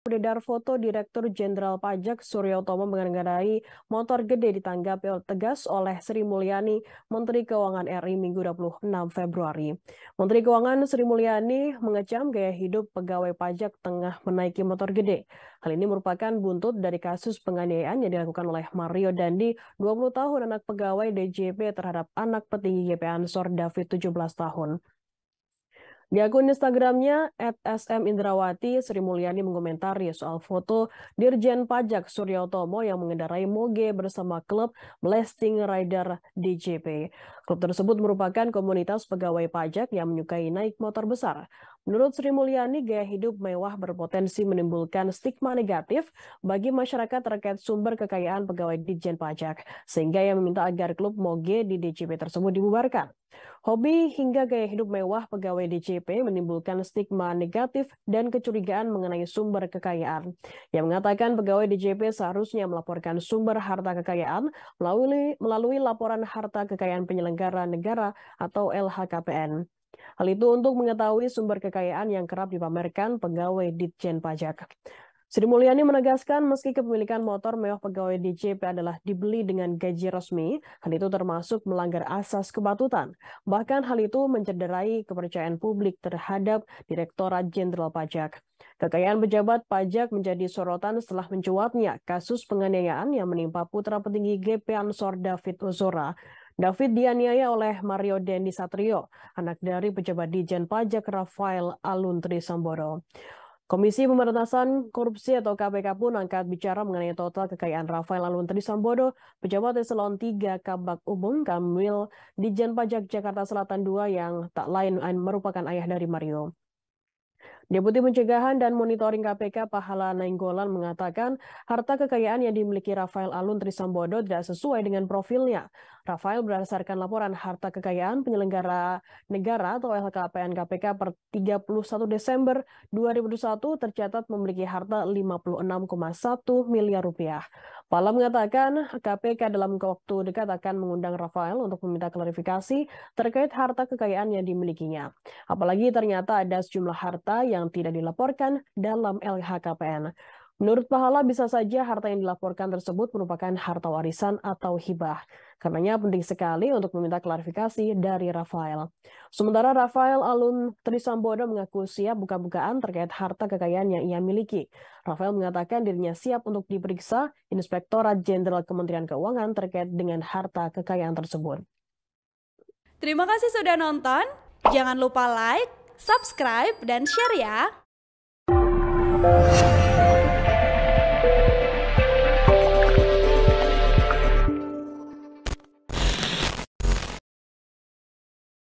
Beredar foto Direktur Jenderal Pajak Surya Utomo mengendarai motor gede ditanggapi tegas oleh Sri Mulyani, Menteri Keuangan RI Minggu 26 Februari. Menteri Keuangan Sri Mulyani mengecam gaya hidup pegawai pajak tengah menaiki motor gede. Hal ini merupakan buntut dari kasus penganiayaan yang dilakukan oleh Mario Dandi, 20 tahun anak pegawai DJP terhadap anak petinggi GP Ansor David 17 tahun. Di akun Instagramnya, at SM Indrawati, Sri Mulyani mengomentari soal foto Dirjen Pajak Surya Utomo yang mengendarai Moge bersama klub Blasting Rider DJP. Klub tersebut merupakan komunitas pegawai pajak yang menyukai naik motor besar. Menurut Sri Mulyani, gaya hidup mewah berpotensi menimbulkan stigma negatif bagi masyarakat terkait sumber kekayaan pegawai Dirjen Pajak, sehingga ia meminta agar klub Moge di DJP tersebut dibubarkan. Hobi hingga gaya hidup mewah pegawai DJP menimbulkan stigma negatif dan kecurigaan mengenai sumber kekayaan. Yang mengatakan pegawai DJP seharusnya melaporkan sumber harta kekayaan melalui, melalui laporan harta kekayaan penyelenggara negara atau LHKPN. Hal itu untuk mengetahui sumber kekayaan yang kerap dipamerkan pegawai Ditjen Pajak. Sri Mulyani menegaskan meski kepemilikan motor mewah pegawai DJP adalah dibeli dengan gaji resmi, hal itu termasuk melanggar asas kepatutan. Bahkan hal itu mencederai kepercayaan publik terhadap Direktorat Jenderal Pajak. Kekayaan pejabat pajak menjadi sorotan setelah mencuatnya kasus penganiayaan yang menimpa putra petinggi GP Ansor David Ozora David dianiaya oleh Mario Dendi Satrio, anak dari pejabat Dijen Pajak Rafael Aluntri Samboro. Komisi Pemberantasan Korupsi atau KPK pun angkat bicara mengenai total kekayaan Rafael Alun Sambodo, pejabat eselon 3 Kabak Umum Kamil di Jen Pajak Jakarta Selatan 2 yang tak lain merupakan ayah dari Mario. Deputi Pencegahan dan Monitoring KPK Pahala Nainggolan mengatakan harta kekayaan yang dimiliki Rafael Alun Trisambodo tidak sesuai dengan profilnya. Rafael berdasarkan laporan harta kekayaan penyelenggara negara atau LHKPN KPK per 31 Desember 2021 tercatat memiliki harta 56,1 miliar rupiah. Pala mengatakan KPK dalam waktu dekat akan mengundang Rafael untuk meminta klarifikasi terkait harta kekayaan yang dimilikinya. Apalagi ternyata ada sejumlah harta yang tidak dilaporkan dalam LHKPN. Menurut Pahala, bisa saja harta yang dilaporkan tersebut merupakan harta warisan atau hibah. Karenanya penting sekali untuk meminta klarifikasi dari Rafael. Sementara Rafael Alun Trisambodo mengaku siap buka-bukaan terkait harta kekayaan yang ia miliki. Rafael mengatakan dirinya siap untuk diperiksa Inspektorat Jenderal Kementerian Keuangan terkait dengan harta kekayaan tersebut. Terima kasih sudah nonton. Jangan lupa like, subscribe, dan share ya. Thank you.